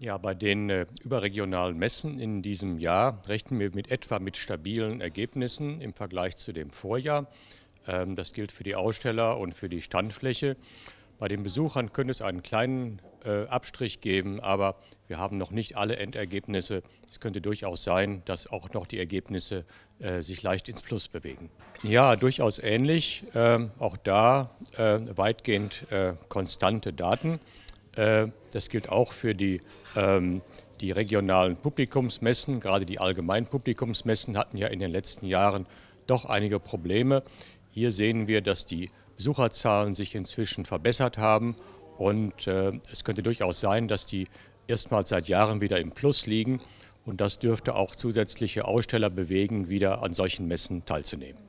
Ja, bei den äh, überregionalen Messen in diesem Jahr rechnen wir mit etwa mit stabilen Ergebnissen im Vergleich zu dem Vorjahr. Ähm, das gilt für die Aussteller und für die Standfläche. Bei den Besuchern könnte es einen kleinen äh, Abstrich geben, aber wir haben noch nicht alle Endergebnisse. Es könnte durchaus sein, dass auch noch die Ergebnisse äh, sich leicht ins Plus bewegen. Ja, durchaus ähnlich. Ähm, auch da äh, weitgehend äh, konstante Daten. Äh, das gilt auch für die, ähm, die regionalen Publikumsmessen. Gerade die allgemeinen Publikumsmessen hatten ja in den letzten Jahren doch einige Probleme. Hier sehen wir, dass die Besucherzahlen sich inzwischen verbessert haben und äh, es könnte durchaus sein, dass die erstmals seit Jahren wieder im Plus liegen und das dürfte auch zusätzliche Aussteller bewegen, wieder an solchen Messen teilzunehmen.